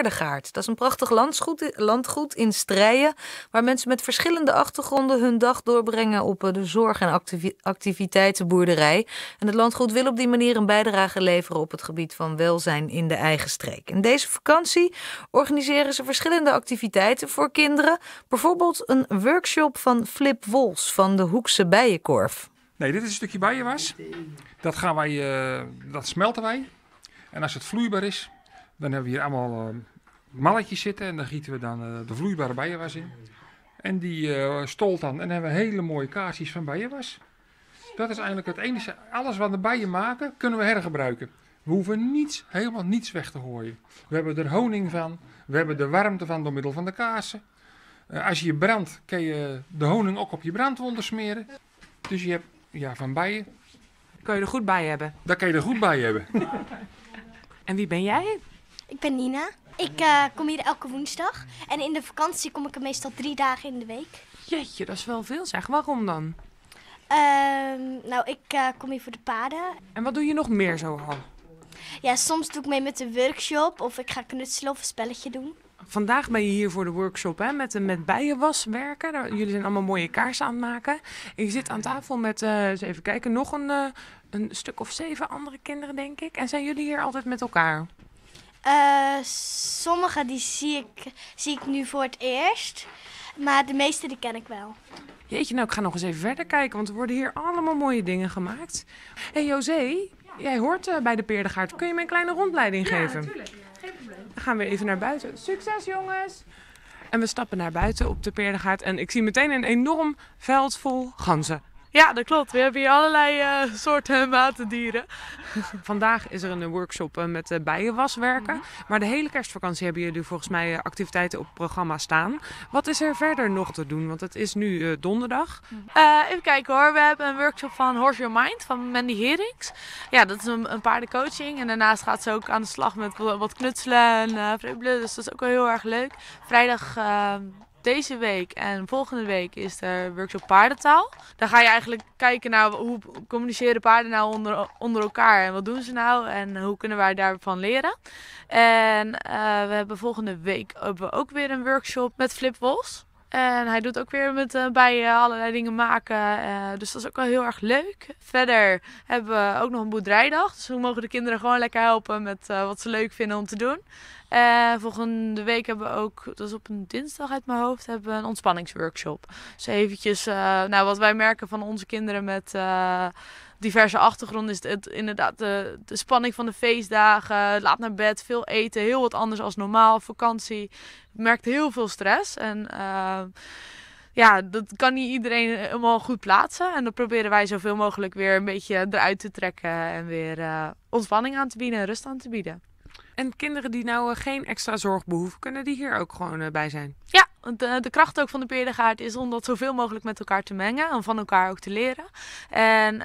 Weerdegaard. Dat is een prachtig landgoed, landgoed in Strijen, waar mensen met verschillende achtergronden hun dag doorbrengen op eh, de zorg- en activiteitenboerderij. En het landgoed wil op die manier een bijdrage leveren op het gebied van welzijn in de eigen streek. In deze vakantie organiseren ze verschillende activiteiten voor kinderen, bijvoorbeeld een workshop van Flip Wols van de Hoekse Bijenkorf. Nee, dit is een stukje bijenwas. Dat, gaan wij, eh, dat smelten wij. En als het vloeibaar is, dan hebben we hier allemaal eh, malletjes zitten en dan gieten we dan eh, de vloeibare bijenwas in. En die eh, stolt dan en dan hebben we hele mooie kaarsjes van bijenwas. Dat is eigenlijk het enige. Alles wat de bijen maken, kunnen we hergebruiken. We hoeven niets, helemaal niets weg te gooien. We hebben er honing van. We hebben de warmte van door middel van de kaarsen. als je je brandt, kun je de honing ook op je brandwonden smeren. Dus je hebt ja, van bijen. Kun je er goed bij hebben. Daar kun je er goed bij hebben. en wie ben jij? Ik ben Nina. Ik eh, kom hier elke woensdag. En in de vakantie kom ik er meestal drie dagen in de week. Jeetje, dat is wel veel zeg. Waarom dan? Ehm, nou, ik eh, kom hier voor de paden. En wat doe je nog meer zo, al? Ja, soms doe ik mee met een workshop of ik ga knutselen of een spelletje doen. Vandaag ben je hier voor de workshop hè, met, met bijenwas werken. Jullie zijn allemaal mooie kaarsen aanmaken. Ik zit aan tafel met, eh, eens even kijken, nog een, een stuk of zeven andere kinderen, denk ik. En zijn jullie hier altijd met elkaar? Eh, sommige die zie ik, zie ik nu voor het eerst. Maar de meeste die ken ik wel. Jeetje, nou ik ga nog eens even verder kijken, want er worden hier allemaal mooie dingen gemaakt. Hé hey, José, jij hoort eh, bij de Peerdegaard. Kun je me een kleine rondleiding geven? Ja, natuurlijk. Geen probleem. Dan gaan we even naar buiten. Succes jongens! En we stappen naar buiten op de Peerdegaard en ik zie meteen een enorm veld vol ganzen. Ja, dat klopt. We hebben hier allerlei eh, soorten en Vandaag is er een workshop eh, met eh, bijenwaswerken. Mhm. Maar de hele kerstvakantie hebben jullie volgens mij activiteiten op het programma staan. Wat is er verder nog te doen? Want het is nu donderdag. Mhm. even kijken hoor. We hebben een workshop van Horse Your Mind van Mandy Herings. Ja, dat is een, een paardencoaching. En daarnaast gaat ze ook aan de slag met wat knutselen en uh, Dus dat is ook wel heel erg leuk. Vrijdag ehm, deze week en volgende week is de workshop paardentaal. Daar ga je eigenlijk kijken naar hoe communiceren paarden nou onder, onder elkaar en wat doen ze nou en hoe kunnen wij daarvan leren. En eh, we hebben volgende week hebben we ook weer een workshop met Flip Wolfs. En hij doet ook weer met uh, eh, bijen eh, allerlei dingen maken. dus dat is ook wel heel erg leuk. Verder hebben we ook nog een boerderijdag. Dus we mogen de kinderen gewoon lekker helpen met wat ze leuk vinden om te doen. Uh, volgende week hebben we ook, dat is op een dinsdag uit mijn hoofd, hebben we een ontspanningsworkshop. Dus eventjes, eh, nou wat wij merken van onze kinderen met eh, diverse achtergrond is het inderdaad de, spanning van de feestdagen, laat naar bed, veel eten, heel wat anders als normaal, vakantie. Merkt heel veel stress en ja, dat kan niet iedereen helemaal goed plaatsen. En dan proberen wij zoveel mogelijk weer een beetje eruit te trekken en weer ontspanning aan te bieden en rust aan te bieden. En kinderen die nou eh, geen extra zorg behoeven, kunnen die hier ook gewoon eh, bij zijn? Ja, de, eh, de kracht ook van de Peerdegaard is om dat zoveel mogelijk met elkaar te mengen en van elkaar ook te leren. En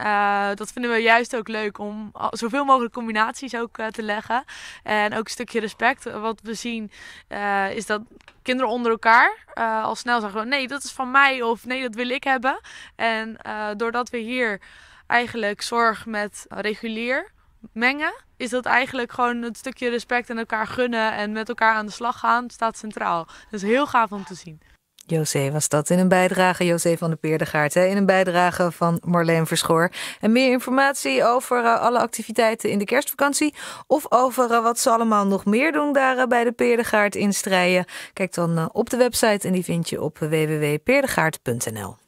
dat vinden we juist ook leuk om zoveel mogelijk combinaties ook te leggen. En ook een stukje respect. Wat we zien is dat kinderen onder elkaar al snel zeggen: nee, dat is van mij of nee, dat wil ik hebben. En doordat we hier eigenlijk zorg met regulier mengen, is dat eigenlijk gewoon een stukje respect en elkaar gunnen en met elkaar aan de slag gaan, staat centraal. Dat is heel gaaf om te zien. José was dat in een bijdrage, José van de Peerdegaart? hè, in een bijdrage van Marleen Verschoor. En meer informatie over eh, alle activiteiten in de kerstvakantie of over eh, wat ze allemaal nog meer doen daar eh, bij de Peerdegaard in Kijk dan op de website en die vind je op www.peerdegaart.nl.